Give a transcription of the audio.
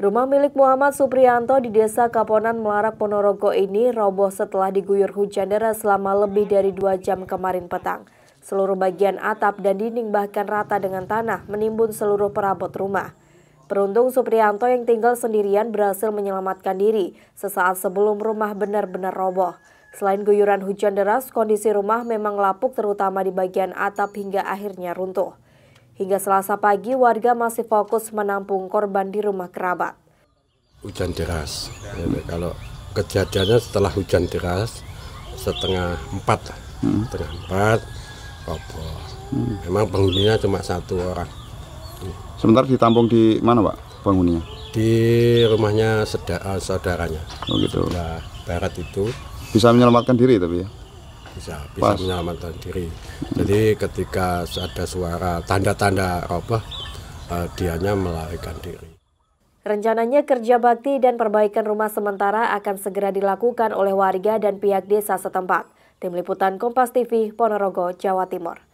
Rumah milik Muhammad Suprianto di Desa Kaponan Melarak Ponorogo ini roboh setelah diguyur hujan deras selama lebih dari dua jam kemarin petang. Seluruh bagian atap dan dinding bahkan rata dengan tanah menimbun seluruh perabot rumah. Beruntung Suprianto yang tinggal sendirian berhasil menyelamatkan diri sesaat sebelum rumah benar-benar roboh. Selain guyuran hujan deras, kondisi rumah memang lapuk terutama di bagian atap hingga akhirnya runtuh. Hingga selasa pagi, warga masih fokus menampung korban di rumah kerabat. Hujan deras. Ya, kalau kejadiannya setelah hujan deras, setengah empat Hmm. Setengah empat, roboh. Hmm. Memang penghuninya cuma satu orang. Iya. Sementara ditampung di mana, Pak, penghuninya? Di rumahnya saudaranya. Oh gitu. Sudah barat itu. Bisa menyelamatkan diri tapi ya? bisa bisa Pas. menyelamatkan diri. Jadi ketika ada suara tanda-tanda roboh, eh, uh, dianya melarikan diri. Rencananya kerja bakti dan perbaikan rumah sementara akan segera dilakukan oleh warga dan pihak desa setempat. Tim Liputan Kompas TV, Ponorogo, Jawa Timur.